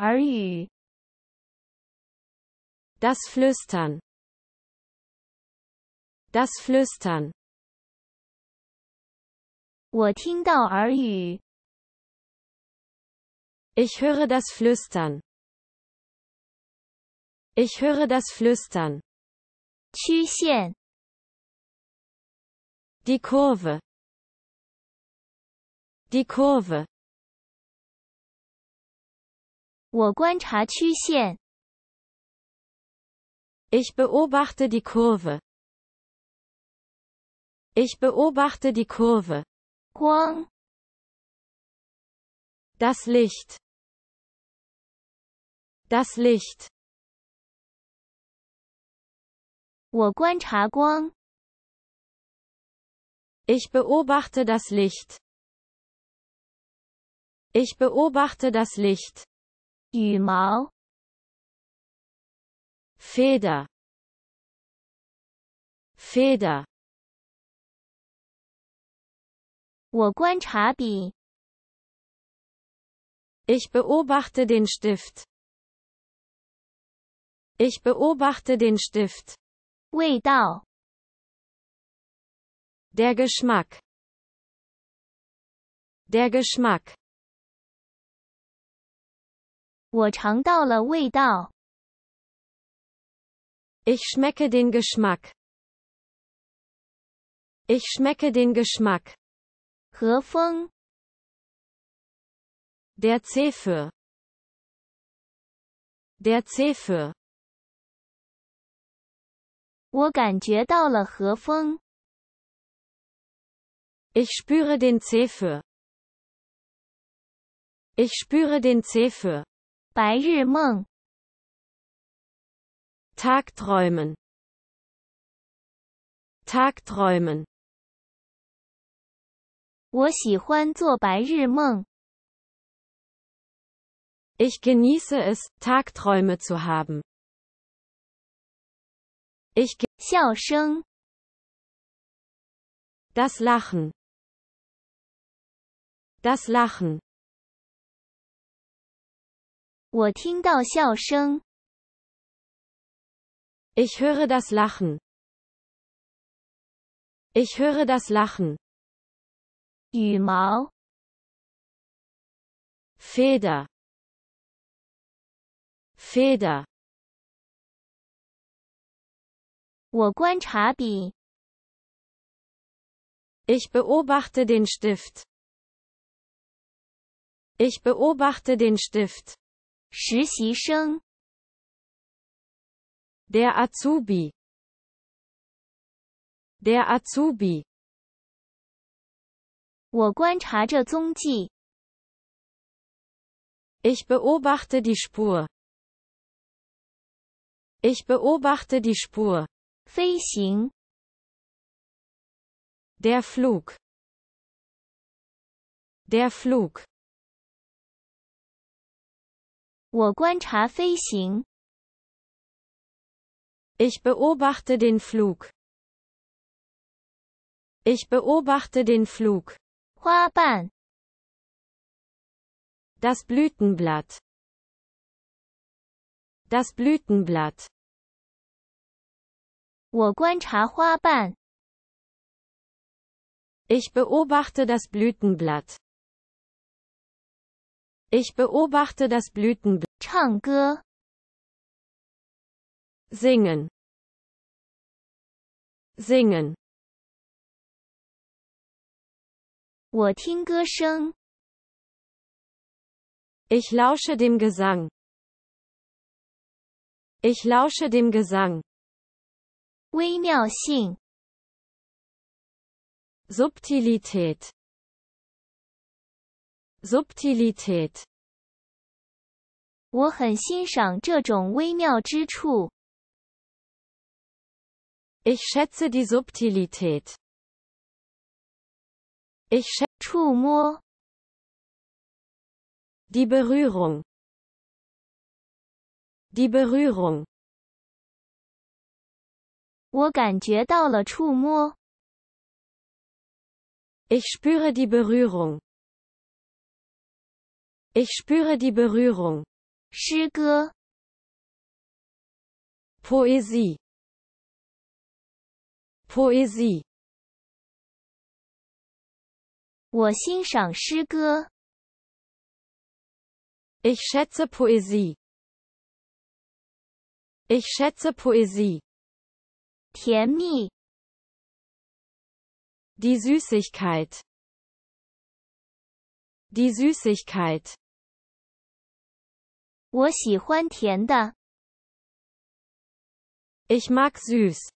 Ari. E. Das Flüstern. Das Flüstern. E. Ich höre das Flüstern. Ich höre das Flüstern. Die Kurve. Die Kurve. 我观察曲线. Ich beobachte die Kurve. Ich beobachte die Kurve. Das Licht. Das Licht. 我观察光. Ich beobachte das Licht. Ich beobachte das Licht. 羽毛 Feder Feder 我观察笔 Ich beobachte den Stift Ich beobachte den Stift 味道 Der Geschmack Der Geschmack 我尝到了味道。Ich schmecke den Geschmack. Ich schmecke den Geschmack. 和风 Der C für. Der C für. 我感觉到了和风。Ich spüre den Zephyr. Ich spüre den Zephyr. 白日梦 Tagträumen Tagträumen 我喜欢做白日梦 Ich genieße es, Tagträume zu haben. Ich 笑声 Das Lachen Das Lachen 我听到笑声。Ich höre das Lachen. Ich höre das Lachen. 羽毛 Feder. Feder. Ich beobachte den Stift. Ich beobachte den Stift. Der Azubi, der Azubi. Ich beobachte die Spur. Ich beobachte die Spur. 飞行 Der Flug. Der Flug. 我观察飞行。Ich beobachte den Flug. Ich beobachte den Flug. Das Blütenblatt. Das Blütenblatt. Ich beobachte das Blütenblatt. Ich beobachte das Blütenblatt. 唱歌 singen singen 我听歌声 Ich lausche dem Gesang Ich lausche dem Gesang 微妙性 Subtilität Subtilität. 我很欣赏这种微妙之处。Ich schätze die Subtilität. Ich schätze 触摸 Die Berührung. Die Berührung. Ich spüre die Berührung. Ich spüre die Berührung. 诗歌 Poesie. Poesie. Ich schätze Poesie. Ich schätze Poesie. 甜蜜 Die Süßigkeit. Die Süßigkeit. Ich mag süß.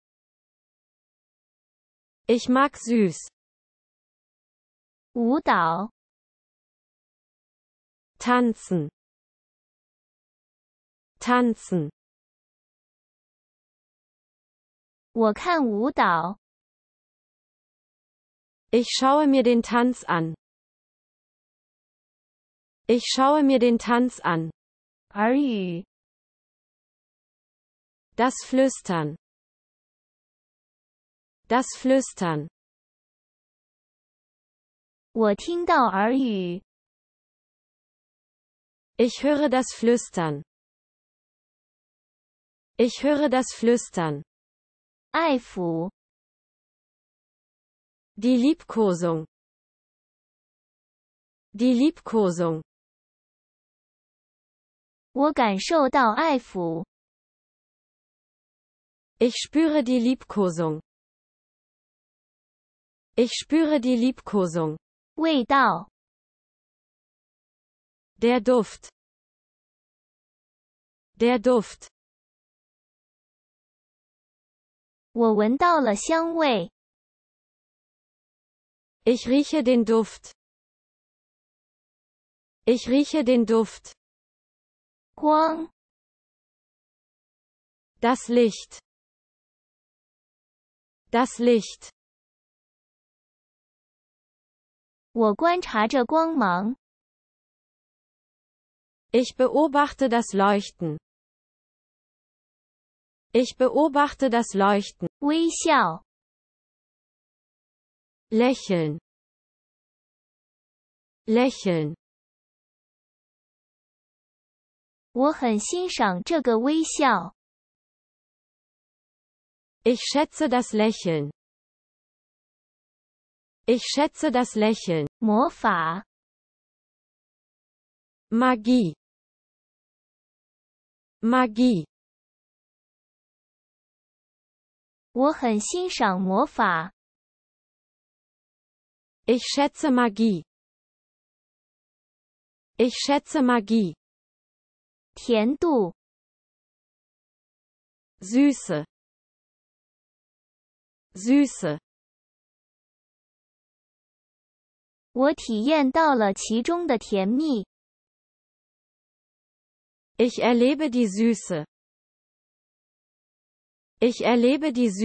Ich mag süß. 舞蹈。Tanzen. Tanzen. Tanzen. Ich schaue mir den Tanz an. Ich schaue mir den Tanz an. Ari. Das Flüstern. Das Flüstern. Ich höre das Flüstern. Ich höre das Flüstern. Die Liebkosung. Die Liebkosung. 我感受到爱抚。Ich spüre die Liebkosung. Ich spüre die Liebkosung. Der Duft. Der Duft. Ich rieche den Duft. Ich rieche den Duft das Licht das Licht 我观察着光芒 ich beobachte das Leuchten ich beobachte das Leuchten 微笑 lächeln lächeln 我很欣赏这个微笑。Ich schätze das Lächeln. Ich schätze das Lächeln. 魔法。Magie. Magie. 我很欣赏魔法。Ich schätze Magie. Ich schätze Magie. süße 甜度，süße süße。我体验到了其中的甜蜜。Ich erlebe die Süße. Ich erlebe die Süße.